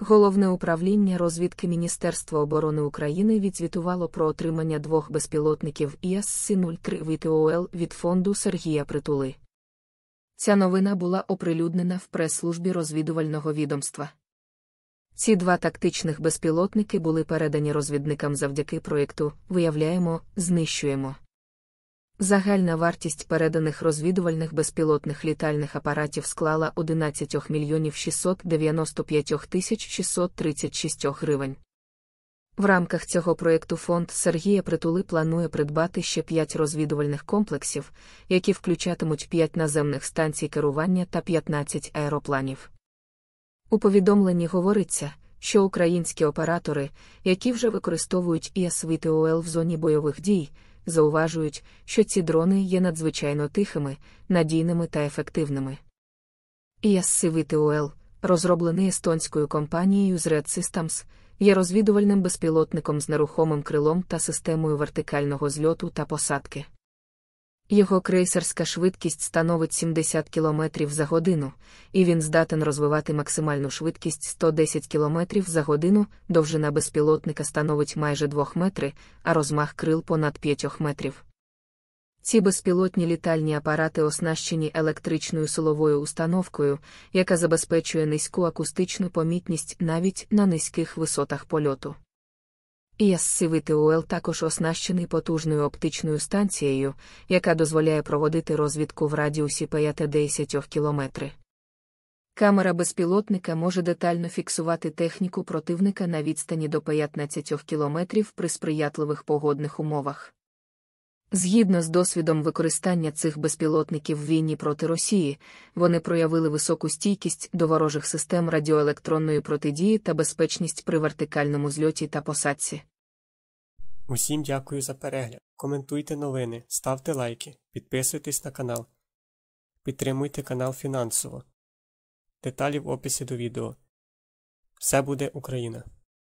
Головне управління розвідки Міністерства оборони України відзвітувало про отримання двох безпілотників ІС-03 ВТОЛ від фонду Сергія Притули. Ця новина була оприлюднена в прес-службі розвідувального відомства. Ці два тактичних безпілотники були передані розвідникам завдяки проєкту Виявляємо, знищуємо. Загальна вартість переданих розвідувальних безпілотних літальних апаратів склала 11 мільйонів 695 тисяч 636 гривень. В рамках цього проєкту фонд Сергія Притули планує придбати ще 5 розвідувальних комплексів, які включатимуть 5 наземних станцій керування та 15 аеропланів. У повідомленні говориться, що українські оператори, які вже використовують ІСВТОЛ в зоні бойових дій, зауважують, що ці дрони є надзвичайно тихими, надійними та ефективними. ІС-сивий розроблений естонською компанією Red Systems, є розвідувальним безпілотником з нерухомим крилом та системою вертикального зльоту та посадки. Його крейсерська швидкість становить 70 км за годину, і він здатен розвивати максимальну швидкість 110 км за годину, довжина безпілотника становить майже 2 метри, а розмах крил понад 5 метрів. Ці безпілотні літальні апарати оснащені електричною силовою установкою, яка забезпечує низьку акустичну помітність навіть на низьких висотах польоту. ІС-сивити також оснащений потужною оптичною станцією, яка дозволяє проводити розвідку в радіусі 5-10 кілометри. Камера безпілотника може детально фіксувати техніку противника на відстані до 15 кілометрів при сприятливих погодних умовах. Згідно з досвідом використання цих безпілотників в війні проти Росії, вони проявили високу стійкість до ворожих систем радіоелектронної протидії та безпечність при вертикальному зльоті та посадці. Усім дякую за перегляд. Коментуйте новини, ставте лайки, підписуйтесь на канал. Підтримуйте канал фінансово. Деталі в описі до відео. Все буде Україна!